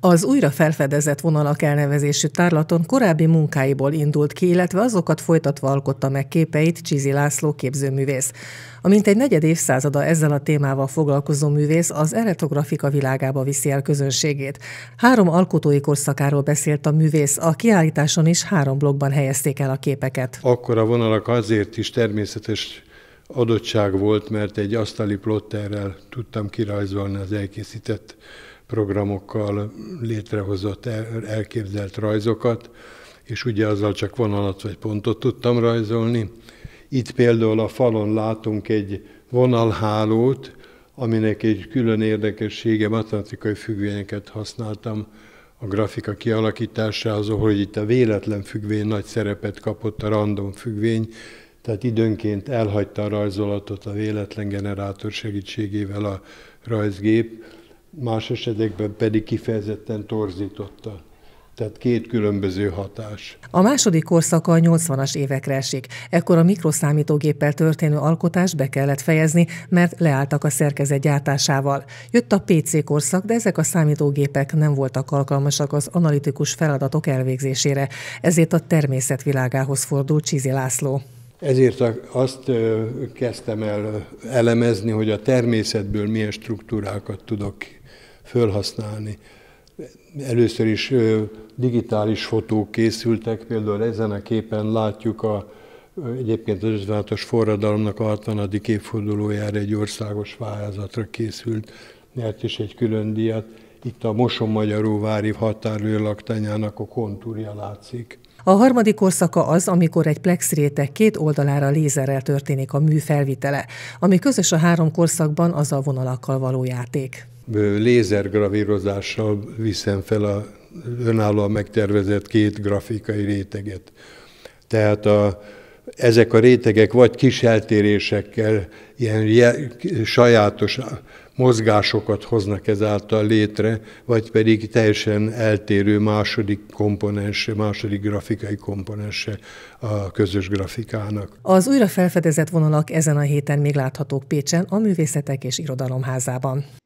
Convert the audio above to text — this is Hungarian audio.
Az újra felfedezett vonalak elnevezésű tárlaton korábbi munkáiból indult ki, illetve azokat folytatva alkotta meg képeit Csizi László képzőművész. A egy negyed évszázada ezzel a témával foglalkozó művész az eretografika világába viszi el közönségét. Három alkotói korszakáról beszélt a művész, a kiállításon is három blogban helyezték el a képeket. Akkor a vonalak azért is természetes adottság volt, mert egy asztali plotterrel tudtam kirajzolni az elkészített programokkal létrehozott, elképzelt rajzokat, és ugye azzal csak vonalat vagy pontot tudtam rajzolni. Itt például a falon látunk egy vonalhálót, aminek egy külön érdekessége, matematikai függvényeket használtam a grafika kialakításához, ahol itt a véletlen függvény nagy szerepet kapott a random függvény, tehát időnként elhagyta a rajzolatot a véletlen generátor segítségével a rajzgép, más esetekben pedig kifejezetten torzította. Tehát két különböző hatás. A második korszaka a 80-as évekre esik. Ekkor a mikroszámítógéppel történő alkotást be kellett fejezni, mert leálltak a szerkezet gyártásával. Jött a PC korszak, de ezek a számítógépek nem voltak alkalmasak az analitikus feladatok elvégzésére, ezért a természetvilágához fordult Csizi László. Ezért azt kezdtem el elemezni, hogy a természetből milyen struktúrákat tudok fölhasználni. Először is digitális fotók készültek, például ezen a képen látjuk a, egyébként az 56-os forradalomnak a 60. évfordulójára egy országos vályázatra készült, nyert is egy külön díjat itt a Moson-Magyaróvári határőrlaktanyának a kontúrja látszik. A harmadik korszaka az, amikor egy plex réteg két oldalára lézerrel történik a mű felvitele, ami közös a három korszakban az a vonalakkal való játék. Lézergravírozással viszem fel a önállóan megtervezett két grafikai réteget. Tehát a ezek a rétegek vagy kis eltérésekkel ilyen sajátos mozgásokat hoznak ezáltal létre, vagy pedig teljesen eltérő második komponense, második grafikai komponense a közös grafikának. Az újra felfedezett vonalak ezen a héten még láthatók Pécsen a Művészetek és Irodalomházában.